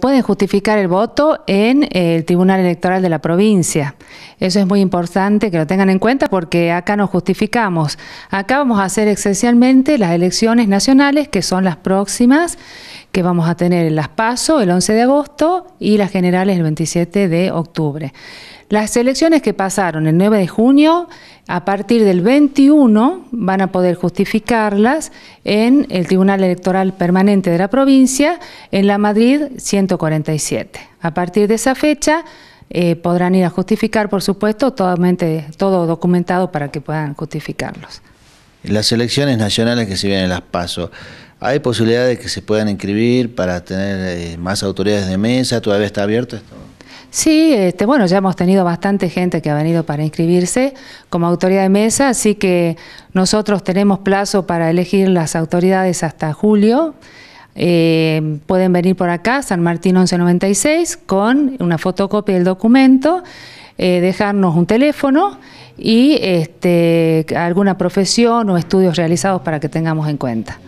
Pueden justificar el voto en el Tribunal Electoral de la provincia. Eso es muy importante que lo tengan en cuenta porque acá nos justificamos. Acá vamos a hacer esencialmente las elecciones nacionales, que son las próximas, que vamos a tener en Las Paso el 11 de agosto y las generales el 27 de octubre. Las elecciones que pasaron el 9 de junio, a partir del 21 van a poder justificarlas en el Tribunal Electoral Permanente de la provincia, en la Madrid 147. A partir de esa fecha eh, podrán ir a justificar, por supuesto, totalmente, todo documentado para que puedan justificarlos. Las elecciones nacionales que se vienen en las PASO, ¿Hay posibilidades de que se puedan inscribir para tener eh, más autoridades de mesa? ¿Todavía está abierto esto? Sí, este, bueno, ya hemos tenido bastante gente que ha venido para inscribirse como autoridad de mesa, así que nosotros tenemos plazo para elegir las autoridades hasta julio. Eh, pueden venir por acá, San Martín 1196, con una fotocopia del documento, eh, dejarnos un teléfono y este, alguna profesión o estudios realizados para que tengamos en cuenta.